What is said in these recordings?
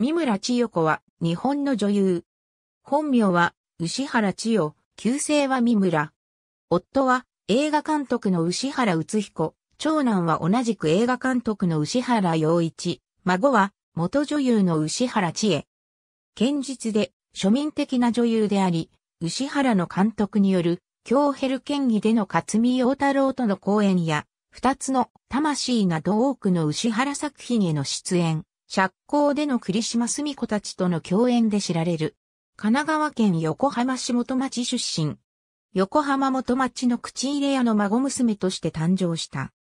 三村千代子は日本の女優。本名は牛原千代、旧姓は三村。夫は映画監督の牛原宇彦、長男は同じく映画監督の牛原洋一、孫は元女優の牛原千恵。堅実で庶民的な女優であり、牛原の監督による京ヘル県議での勝見陽太郎との講演や、二つの魂など多くの牛原作品への出演。釈光での栗島澄子たちとの共演で知られる。神奈川県横浜市元町出身。横浜元町の口入れ屋の孫娘として誕生した。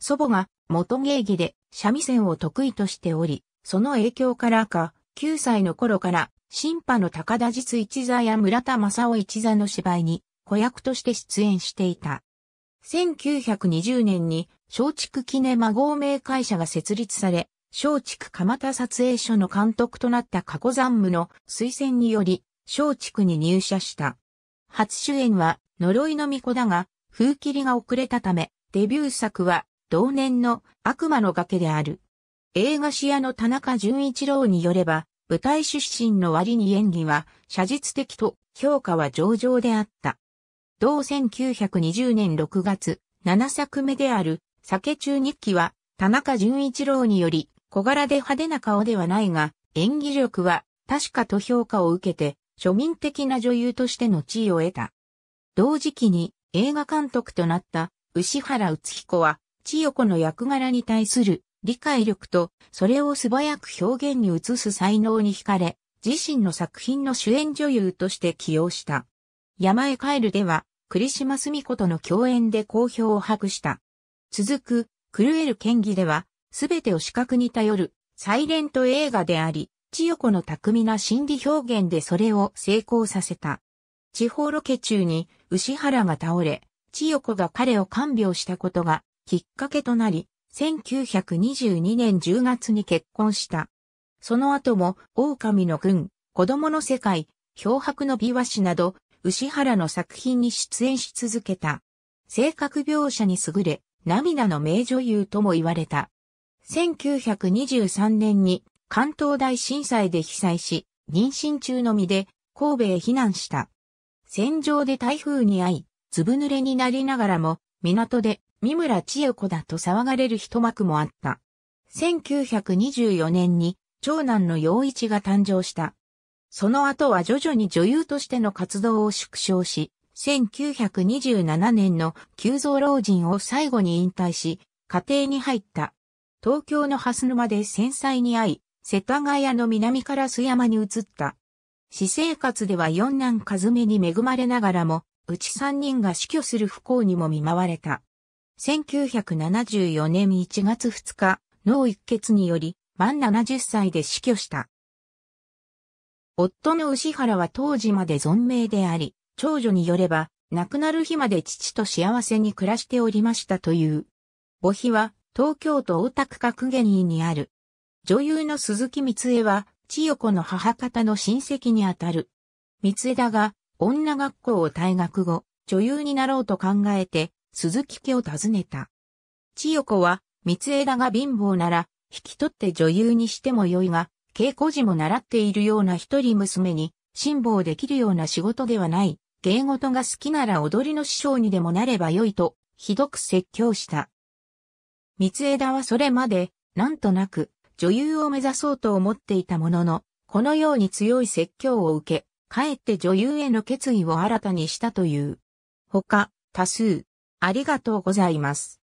祖母が元芸妓で三味線を得意としており、その影響からか、9歳の頃から新派の高田実一座や村田正夫一座の芝居に子役として出演していた。1920年に松竹記念孫名会社が設立され、松竹蒲田撮影所の監督となった加古山務の推薦により、松竹に入社した。初主演は、呪いの巫女だが、風切りが遅れたため、デビュー作は、同年の悪魔の崖である。映画視野の田中純一郎によれば、舞台出身の割に演技は、写実的と評価は上々であった。同1920年6月、7作目である、酒中日記は、田中純一郎により、小柄で派手な顔ではないが、演技力は確かと評価を受けて、庶民的な女優としての地位を得た。同時期に映画監督となった牛原宇彦は、千代子の役柄に対する理解力と、それを素早く表現に移す才能に惹かれ、自身の作品の主演女優として起用した。山へ帰るでは、栗島澄子との共演で好評を博した。続く、クルエル県議では、すべてを視覚に頼る、サイレント映画であり、千代子の巧みな心理表現でそれを成功させた。地方ロケ中に、牛原が倒れ、千代子が彼を看病したことが、きっかけとなり、1922年10月に結婚した。その後も、狼の軍、子供の世界、漂白の美和紙など、牛原の作品に出演し続けた。性格描写に優れ、涙の名女優とも言われた。1923年に関東大震災で被災し、妊娠中の身で神戸へ避難した。戦場で台風に遭い、ずぶ濡れになりながらも、港で三村千代子だと騒がれる一幕もあった。1924年に長男の陽一が誕生した。その後は徐々に女優としての活動を縮小し、1927年の急増老人を最後に引退し、家庭に入った。東京の蓮沼で戦災に遭い、世田谷の南から須山に移った。私生活では四男和めに恵まれながらも、うち三人が死去する不幸にも見舞われた。1974年1月2日、脳一血により、満70歳で死去した。夫の牛原は当時まで存命であり、長女によれば、亡くなる日まで父と幸せに暮らしておりましたという。母妃は、東京都大田区学源院にある。女優の鈴木光恵は、千代子の母方の親戚にあたる。光枝が、女学校を退学後、女優になろうと考えて、鈴木家を訪ねた。千代子は、光枝が貧乏なら、引き取って女優にしても良いが、稽古時も習っているような一人娘に、辛抱できるような仕事ではない、芸事が好きなら踊りの師匠にでもなれば良いと、ひどく説教した。三枝はそれまで、なんとなく、女優を目指そうと思っていたものの、このように強い説教を受け、かえって女優への決意を新たにしたという。他、多数、ありがとうございます。